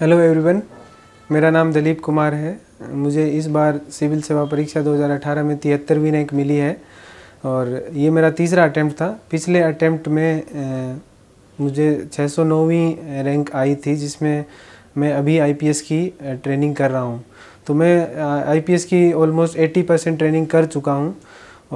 hello everyone मेरा नाम दिलीप कुमार है मुझे इस बार सिविल सेवा परीक्षा 2018 में तिहत्तरवीं रैंक मिली है और ये मेरा तीसरा अटैम्प्ट था पिछले अटैम्प्ट में ए, मुझे सौ रैंक आई थी जिसमें मैं अभी आईपीएस की ट्रेनिंग कर रहा हूँ तो मैं आईपीएस की ऑलमोस्ट 80 परसेंट ट्रेनिंग कर चुका हूँ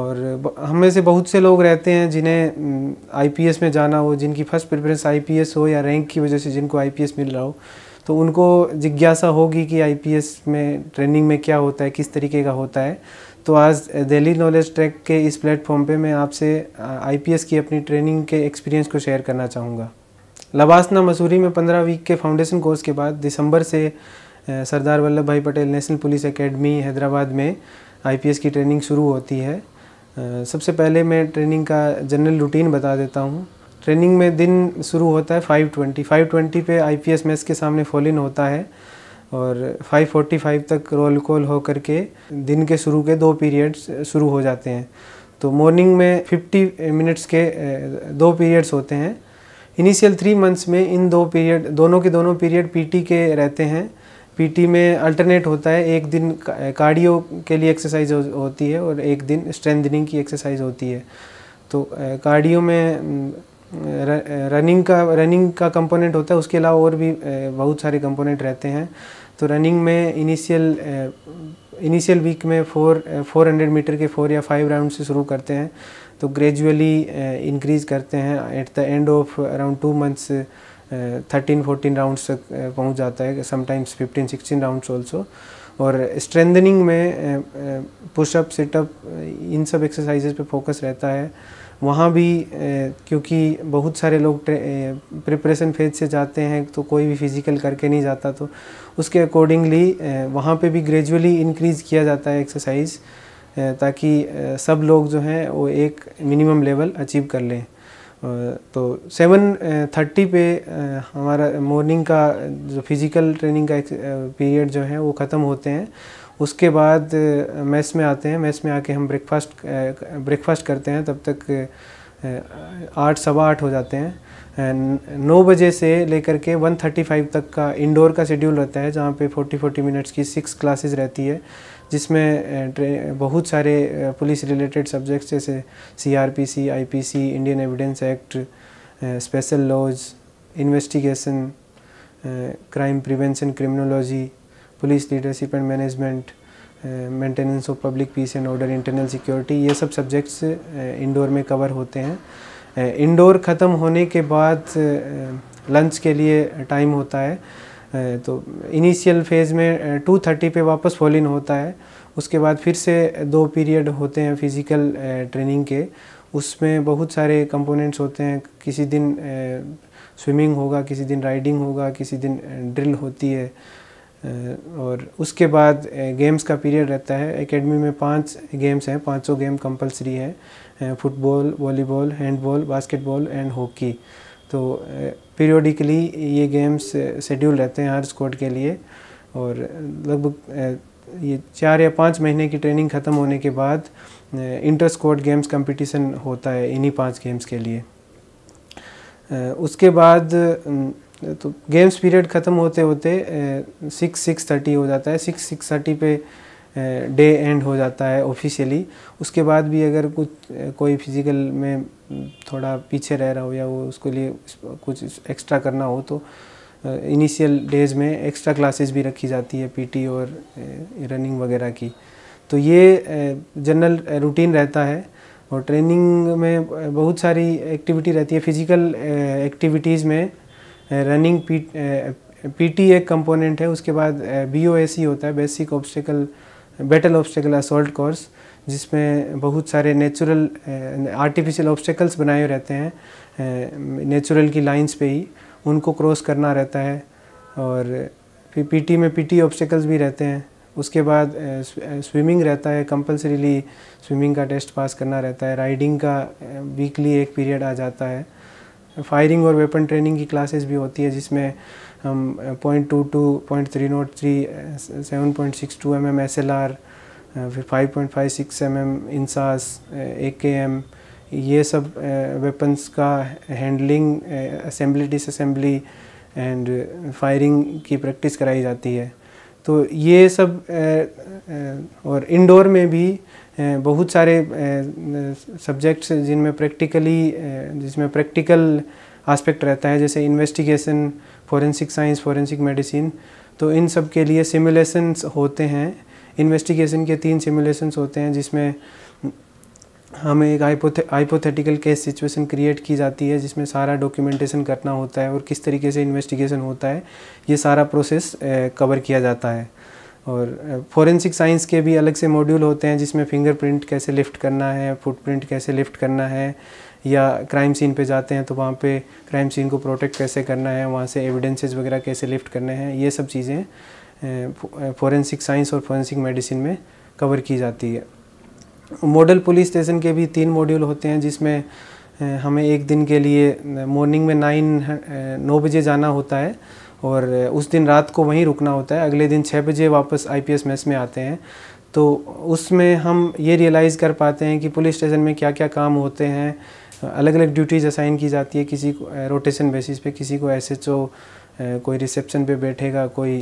और हम में से बहुत से लोग रहते हैं जिन्हें आईपीएस में जाना हो जिनकी फर्स्ट प्रेफरेंस आईपीएस हो या रैंक की वजह से जिनको आईपीएस मिल रहा हो तो उनको जिज्ञासा होगी कि आईपीएस में ट्रेनिंग में क्या होता है किस तरीके का होता है तो आज दिल्ली नॉलेज ट्रैक के इस प्लेटफॉर्म पे मैं आपसे आईपीएस की अपनी ट्रेनिंग के एक्सपीरियंस को शेयर करना चाहूँगा लबासना मसूरी में पंद्रह वीक के फाउंडेशन कोर्स के बाद दिसंबर से Sardar Vallabh Bhai Patel National Police Academy Hyderabad में आईपीएस की ट्रेनिंग शुरू होती है सबसे पहले मैं ट्रेनिंग का जनरल रूटीन बता देता हूँ ट्रेनिंग में दिन शुरू होता है 520 520 पे आईपीएस मैच के सामने इन होता है और 545 तक रोल कॉल हो करके दिन के शुरू के दो पीरियड्स शुरू हो जाते हैं तो मॉर्निंग में 50 मिनट्स के दो पीरियड्स होते हैं इनिशियल थ्री मंथ्स में इन दो पीरियड दोनों के दोनों पीरियड पीटी के रहते हैं पीटी में अल्टरनेट होता है एक दिन कार्डियो के लिए एक्सरसाइज होती है और एक दिन स्ट्रेंथनिंग की एक्सरसाइज होती है तो कार्डियो में रनिंग का रनिंग का कंपोनेंट होता है उसके अलावा और भी बहुत सारे कंपोनेंट रहते हैं तो रनिंग में इनिशियल इनिशियल वीक में फोर फोर हंड्रेड मीटर के फोर या फाइव राउंड से शुरू करते हैं तो ग्रेजुअली इंक्रीज़ करते हैं at the end of around two months thirteen fourteen rounds तक पहुंच जाता है sometimes fifteen sixteen rounds also और स्ट्रेंथनिंग में पुशअप सिटअप इन सब एक्सरसाइजेज पे फोकस रहता है वहाँ भी क्योंकि बहुत सारे लोग प्रिपरेशन फेज से जाते हैं तो कोई भी फिज़िकल करके नहीं जाता तो उसके अकॉर्डिंगली वहाँ पे भी ग्रेजुअली इंक्रीज़ किया जाता है एक्सरसाइज ताकि सब लोग जो हैं वो एक मिनिमम लेवल अचीव कर लें तो सेवन थर्टी पे हमारा मॉर्निंग का जो फिज़िकल ट्रेनिंग का पीरियड जो है वो ख़त्म होते हैं उसके बाद मेस में आते हैं मेस में आके हम ब्रेकफास्ट ब्रेकफास्ट करते हैं तब तक आठ सवा आठ हो जाते हैं नौ बजे से लेकर के वन थर्टी फाइव तक का इंडोर का शेड्यूल रहता है जहाँ पे फोर्टी फोर्टी मिनट्स की सिक्स क्लासेस रहती है जिसमें बहुत सारे पुलिस रिलेटेड सब्जेक्ट्स जैसे CrPC, IPC, Indian Evidence Act special laws investigation crime prevention criminology police leadership and management maintenance of public peace and order internal security ये सब subjects indoor uh, में cover होते हैं इंडोर uh, ख़त्म होने के बाद लंच uh, के लिए टाइम होता है तो इनिशियल फेज़ में टू थर्टी पे वापस फॉल इन होता है उसके बाद फिर से दो पीरियड होते हैं फिज़िकल ट्रेनिंग के उसमें बहुत सारे कंपोनेंट्स होते हैं किसी दिन स्विमिंग होगा किसी दिन राइडिंग होगा किसी दिन ड्रिल होती है और उसके बाद गेम्स का पीरियड रहता है एकेडमी में पांच गेम्स हैं पाँच सौ गेम कंपलसरी है football volleyball handball basketball and hockey तो पीरियोडिकली ये गेम्स शेड्यूल रहते हैं हर स्कोर्ट के लिए और लगभग ये चार या पाँच महीने की ट्रेनिंग ख़त्म होने के बाद इंटर स्कोर्ट गेम्स कंपटीशन होता है इन्हीं पांच गेम्स के लिए उसके बाद तो गेम्स पीरियड ख़त्म होते होते सिक्स सिक्स थर्टी हो जाता है सिक्स सिक्स थर्टी पे डे एंड हो जाता है ऑफिशियली उसके बाद भी अगर कुछ कोई फिज़िकल में थोड़ा पीछे रह रहा हो या वो उसके लिए कुछ एक्स्ट्रा करना हो तो इनिशियल डेज़ में एक्स्ट्रा क्लासेस भी रखी जाती है पीटी और रनिंग वगैरह की तो ये जनरल रूटीन रहता है और ट्रेनिंग में बहुत सारी एक्टिविटी रहती है फिज़िकल एक्टिविटीज़ में रनिंग पी टी एक कंपोनेंट है उसके बाद बी ओ एस होता है basic obstacle battle obstacle assault course जिसमें बहुत सारे नेचुरल आर्टिफिशियल ऑब्स्टिकल्स बनाए रहते हैं नेचुरल की लाइंस पे ही उनको क्रॉस करना रहता है और पीटी में पीटी ऑब्स्टिकल्स भी रहते हैं उसके बाद स्विमिंग रहता है कंपलसरीली स्विमिंग का टेस्ट पास करना रहता है राइडिंग का वीकली एक पीरियड आ जाता है फायरिंग और वेपन ट्रेनिंग की क्लासेस भी होती है जिसमें हम point two two point three nought three seven point six two M M S L R फिर five point five six M M INSAS A K M ये सब वेपन्स का handling assembly disassembly and firing की practice कराई जाती है तो ये सब और इंडोर में भी बहुत सारे सब्जेक्ट्स जिनमें प्रैक्टिकली जिसमें प्रैक्टिकल आस्पेक्ट रहता है जैसे investigation forensic science forensic medicine तो इन सब के लिए सिमुलेशंस होते हैं इन्वेस्टिगेशन के तीन सिमुलेशंस होते हैं जिसमें हमें एक हाइपोथेटिकल केस सिचुएशन क्रिएट की जाती है जिसमें सारा डॉक्यूमेंटेशन करना होता है और किस तरीके से इन्वेस्टिगेशन होता है ये सारा प्रोसेस कवर किया जाता है और फॉरेंसिक साइंस के भी अलग से मॉड्यूल होते हैं जिसमें फिंगरप्रिंट कैसे लिफ्ट करना है फुटप्रिंट कैसे लिफ्ट करना है या क्राइम सीन पे जाते हैं तो वहाँ पे क्राइम सीन को प्रोटेक्ट कैसे करना है वहाँ से एविडेंसेस वगैरह कैसे लिफ्ट करने हैं ये सब चीज़ें फॉरेंसिक साइंस और फॉरेंसिक मेडिसिन में कवर की जाती है मॉडल पुलिस स्टेशन के भी तीन मॉड्यूल होते हैं जिसमें हमें एक दिन के लिए मॉर्निंग में नाइन नौ बजे जाना होता है और उस दिन रात को वहीं रुकना होता है अगले दिन छः बजे वापस आईपीएस मेस में आते हैं तो उसमें हम ये रियलाइज़ कर पाते हैं कि पुलिस स्टेशन में क्या क्या काम होते हैं अलग अलग ड्यूटीज़ असाइन की जाती है किसी को रोटेशन बेसिस पे किसी को एस कोई रिसेप्शन पे बैठेगा कोई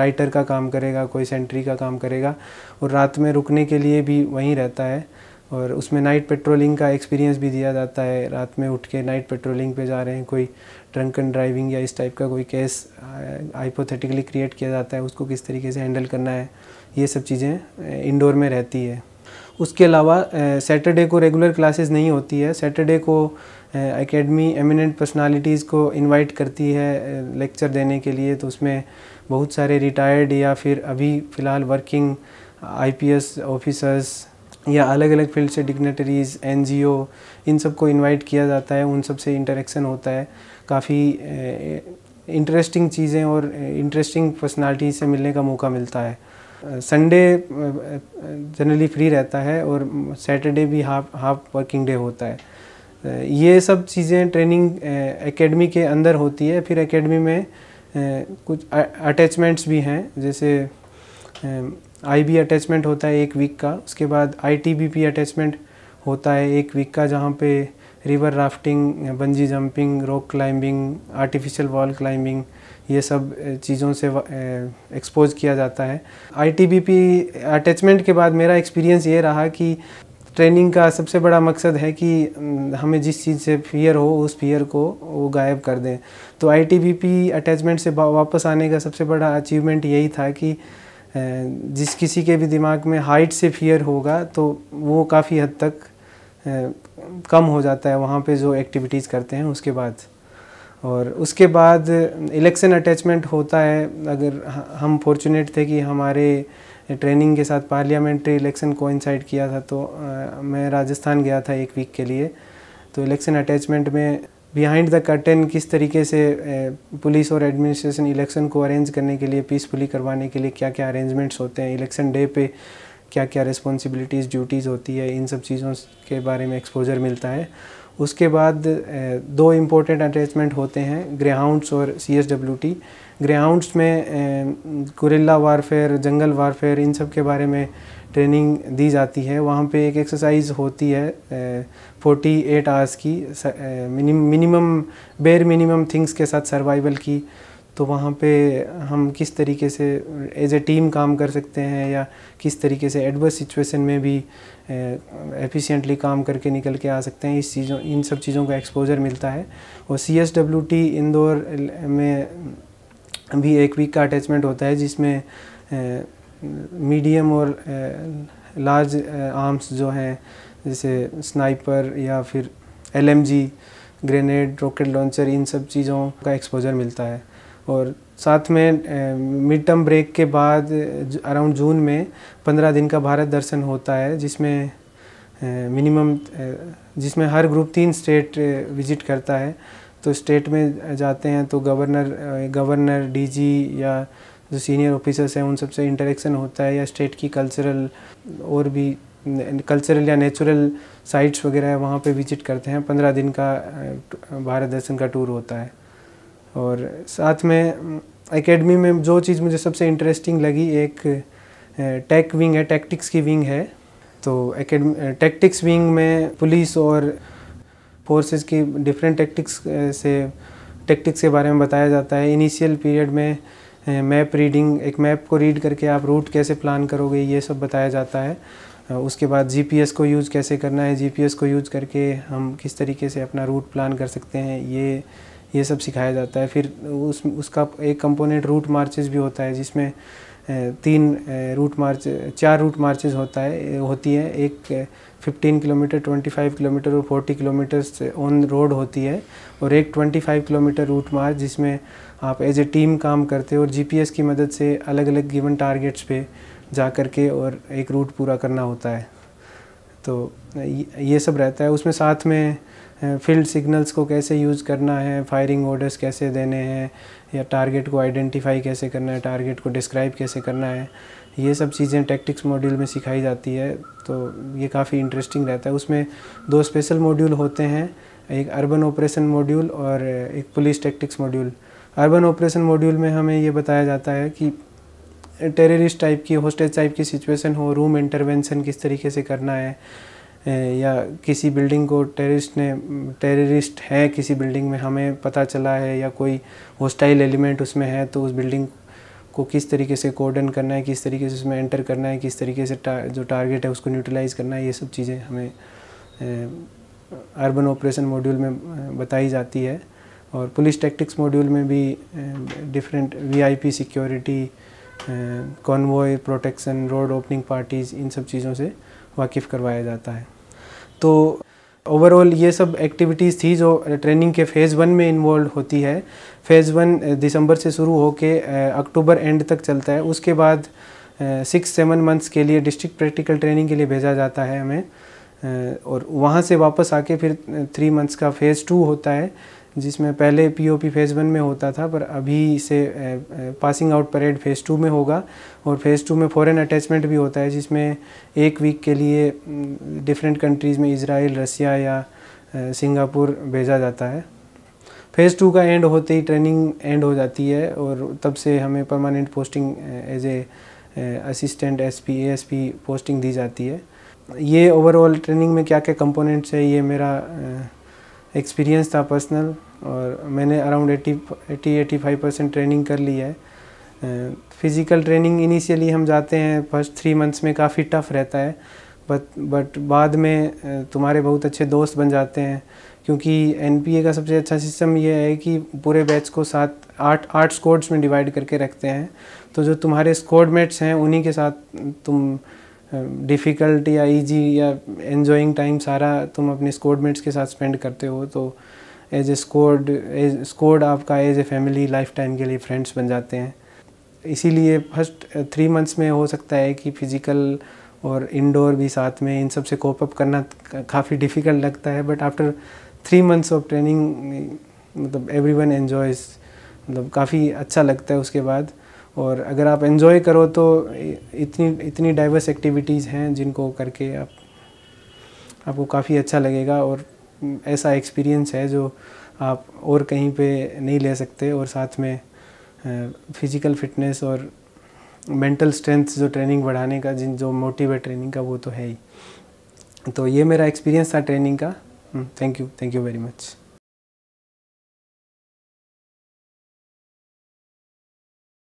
राइटर का काम करेगा कोई सेंट्री का काम करेगा और रात में रुकने के लिए भी वहीं रहता है और उसमें नाइट पेट्रोलिंग का एक्सपीरियंस भी दिया जाता है रात में उठ के नाइट पेट्रोलिंग पे जा रहे हैं कोई ड्रंक एंड ड्राइविंग या इस टाइप का कोई केस हाइपोथेटिकली क्रिएट किया जाता है उसको किस तरीके से हैंडल करना है ये सब चीज़ें इंडोर में रहती है उसके अलावा सैटरडे को रेगुलर क्लासेस नहीं होती है सैटरडे को एकेडमी एमिनेंट पर्सनालिटीज़ को इनवाइट करती है लेक्चर देने के लिए तो उसमें बहुत सारे रिटायर्ड या फिर अभी फ़िलहाल वर्किंग आईपीएस ऑफिसर्स या अलग अलग फील्ड से डिग्नेटरीज़ एन इन सब को इन्वाइट किया जाता है उन सब से इंटरेक्शन होता है काफ़ी इंटरेस्टिंग चीज़ें और इंटरेस्टिंग पर्सनालिटी से मिलने का मौका मिलता है संडे जनरली फ्री रहता है और सैटरडे भी हाफ हाफ वर्किंग डे होता है ये सब चीज़ें ट्रेनिंग एकेडमी के अंदर होती है फिर एकेडमी में कुछ अटैचमेंट्स भी हैं जैसे आई अटैचमेंट होता है एक वीक का उसके बाद आई अटैचमेंट होता है एक वीक का जहाँ पे river rafting bungee jumping rock climbing artificial wall climbing ये सब चीज़ों से एक्सपोज किया जाता है आईटीबीपी अटैचमेंट के बाद मेरा एक्सपीरियंस ये रहा कि ट्रेनिंग का सबसे बड़ा मकसद है कि हमें जिस चीज़ से फियर हो उस फियर को वो गायब कर दें तो आईटीबीपी अटैचमेंट से वापस आने का सबसे बड़ा अचीवमेंट यही था कि जिस किसी के भी दिमाग में हाइट से फियर होगा तो वो काफ़ी हद तक कम हो जाता है वहाँ पे जो एक्टिविटीज़ करते हैं उसके बाद और उसके बाद इलेक्शन अटैचमेंट होता है अगर हम फॉर्चुनेट थे कि हमारे ट्रेनिंग के साथ पार्लियामेंट्री इलेक्शन को किया था तो मैं राजस्थान गया था एक वीक के लिए तो इलेक्शन अटैचमेंट में बिहाइंड द कर्टन किस तरीके से पुलिस और एडमिनिस्ट्रेशन इलेक्शन को अरेंज करने के लिए पीसफुली करवाने के लिए क्या क्या अरेंजमेंट्स होते हैं इलेक्शन डे पे क्या क्या रिस्पॉन्सिबिलिटीज़ ड्यूटीज़ होती है इन सब चीज़ों के बारे में एक्सपोजर मिलता है उसके बाद दो इम्पोर्टेंट अटैचमेंट होते हैं ग्रेहाउंड्स और C S W T Greyhounds में कुरिल्ला वारफेयर जंगल वारफेयर इन सब के बारे में ट्रेनिंग दी जाती है वहाँ पे एक एक्सरसाइज होती है फोर्टी एट आवर्स की मिनिमम बेर मिनिमम थिंग्स के साथ सर्वाइवल की तो वहाँ पे हम किस तरीके से एज ए टीम काम कर सकते हैं या किस तरीके से एडवर्स सिचुएशन में भी एफिशिएंटली काम करके निकल के आ सकते हैं इस चीज़ों इन सब चीज़ों का एक्सपोजर मिलता है और C S W T Indore में भी एक वीक का अटैचमेंट होता है जिसमें मीडियम और लार्ज आर्म्स जो हैं जैसे स्नाइपर या फिर एलएमजी ग्रेनेड रॉकेट लॉन्चर इन सब चीज़ों का एक्सपोजर मिलता है और साथ में मिड टर्म ब्रेक के बाद अराउंड जून में पंद्रह दिन का भारत दर्शन होता है जिसमें मिनिमम जिसमें हर ग्रुप तीन स्टेट विजिट करता है तो स्टेट में जाते हैं तो गवर्नर गवर्नर डीजी या जो सीनियर ऑफिसर्स हैं उन सबसे इंटरेक्शन होता है या स्टेट की कल्चरल और भी कल्चरल या नेचुरल साइट्स वगैरह है वहाँ पर विजिट करते हैं पंद्रह दिन का भारत दर्शन का टूर होता है और साथ में एकेडमी में जो चीज़ मुझे सबसे इंटरेस्टिंग लगी एक टेक विंग है टैक्टिक्स की विंग है तो एकेडमी टैक्टिक्स विंग में पुलिस और फोर्सेस की डिफरेंट टैक्टिक्स से टैक्टिक्स के बारे में बताया जाता है इनिशियल पीरियड में मैप रीडिंग एक मैप को रीड करके आप रूट कैसे प्लान करोगे ये सब बताया जाता है उसके बाद जीपीएस को यूज़ कैसे करना है जीपीएस को यूज़ करके हम किस तरीके से अपना रूट प्लान कर सकते हैं ये ये सब सिखाया जाता है फिर उस उसका एक कंपोनेंट रूट मार्चेस भी होता है जिसमें तीन रूट मार्च चार रूट मार्चेस होता है होती है एक 15 किलोमीटर 25 किलोमीटर और 40 किलोमीटर ऑन रोड होती है और एक 25 किलोमीटर रूट मार्च जिसमें आप एज ए टीम काम करते हो और जीपीएस की मदद से अलग अलग गिवन टारगेट्स पे जा कर के और एक रूट पूरा करना होता है तो ये सब रहता है उसमें साथ में फील्ड सिग्नल्स को कैसे यूज़ करना है फायरिंग ऑर्डर्स कैसे देने हैं या टारगेट को आइडेंटिफाई कैसे करना है टारगेट को डिस्क्राइब कैसे करना है ये सब चीज़ें टैक्टिक्स मॉड्यूल में सिखाई जाती है तो ये काफ़ी इंटरेस्टिंग रहता है उसमें दो स्पेशल मॉड्यूल होते हैं एक अर्बन ऑपरेशन मॉड्यूल और एक police tactics module urban operation module में हमें ये बताया जाता है कि टेररिस्ट टाइप की होस्टेज टाइप की सिचुएशन हो रूम इंटरवेंशन किस तरीके से करना है या किसी बिल्डिंग को टेररिस्ट ने टेररिस्ट है किसी बिल्डिंग में हमें पता चला है या कोई होस्टाइल एलिमेंट उसमें है तो उस बिल्डिंग को किस तरीके से कोर्डन करना है किस तरीके से उसमें एंटर करना है किस तरीके से टा, जो टारगेट है उसको न्यूट्रलाइज करना है ये सब चीज़ें हमें अर्बन ऑपरेशन मॉड्यूल में बताई जाती है और पुलिस टैक्टिक्स मॉड्यूल में भी different VIP security convoy protection road opening parties इन सब चीज़ों से वाकिफ़ करवाया जाता है तो ओवरऑल ये सब एक्टिविटीज़ थी जो ट्रेनिंग uh, के फ़ेज़ वन में इन्वॉल्व होती है फ़ेज़ वन uh, दिसंबर से शुरू होकर uh, अक्टूबर एंड तक चलता है उसके बाद सिक्स सेवन मंथ्स के लिए डिस्ट्रिक्ट प्रैक्टिकल ट्रेनिंग के लिए भेजा जाता है हमें और वहाँ से वापस आके फिर थ्री मंथ्स का फ़ेज़ टू होता है जिसमें पहले पीओपी फेज़ वन में होता था पर अभी से passing out parade phase two में होगा और फ़ेज़ टू में फॉरेन अटैचमेंट भी होता है जिसमें एक वीक के लिए डिफरेंट कंट्रीज़ में इसराइल रसिया या सिंगापुर भेजा जाता है फ़ेज़ टू का एंड होते ही ट्रेनिंग एंड हो जाती है और तब से हमें permanent posting as a assistant S P posting दी जाती है ये ओवरऑल ट्रेनिंग में क्या क्या कंपोनेंट्स है ये मेरा एक्सपीरियंस था पर्सनल और मैंने around eighty eighty eighty five percent training कर ली है फिज़िकल ट्रेनिंग इनिशियली हम जाते हैं फर्स्ट थ्री मंथ्स में काफ़ी टफ रहता है बट बट बाद में तुम्हारे बहुत अच्छे दोस्त बन जाते हैं क्योंकि एन का सबसे अच्छा सिस्टम यह है कि पूरे बैच को सात आठ आठ स्कोड्स में डिवाइड करके रखते हैं तो जो तुम्हारे स्कोड हैं उन्हीं के साथ तुम डिफ़िकल्ट या इजी या एन्जॉइंग टाइम सारा तुम अपने स्कोड मेट्स के साथ स्पेंड करते हो तो एज ए स्कोड एज स्कोड आपका as a family life time के लिए फ्रेंड्स बन जाते हैं इसीलिए फर्स्ट थ्री मंथ्स में हो सकता है कि फिज़िकल और इंडोर भी साथ में इन सब से कोप अप करना काफ़ी डिफ़िकल्ट लगता है but after three months of training मतलब एवरी वन मतलब काफ़ी अच्छा लगता है उसके बाद और अगर आप इन्जॉय करो तो इतनी इतनी डाइवर्स एक्टिविटीज़ हैं जिनको करके आप आपको काफ़ी अच्छा लगेगा और ऐसा एक्सपीरियंस है जो आप और कहीं पे नहीं ले सकते और साथ में फिज़िकल फिटनेस और मेंटल स्ट्रेंथ जो ट्रेनिंग बढ़ाने का जिन जो मोटिव है ट्रेनिंग का वो तो है ही तो ये मेरा एक्सपीरियंस था ट्रेनिंग का thank you thank you very much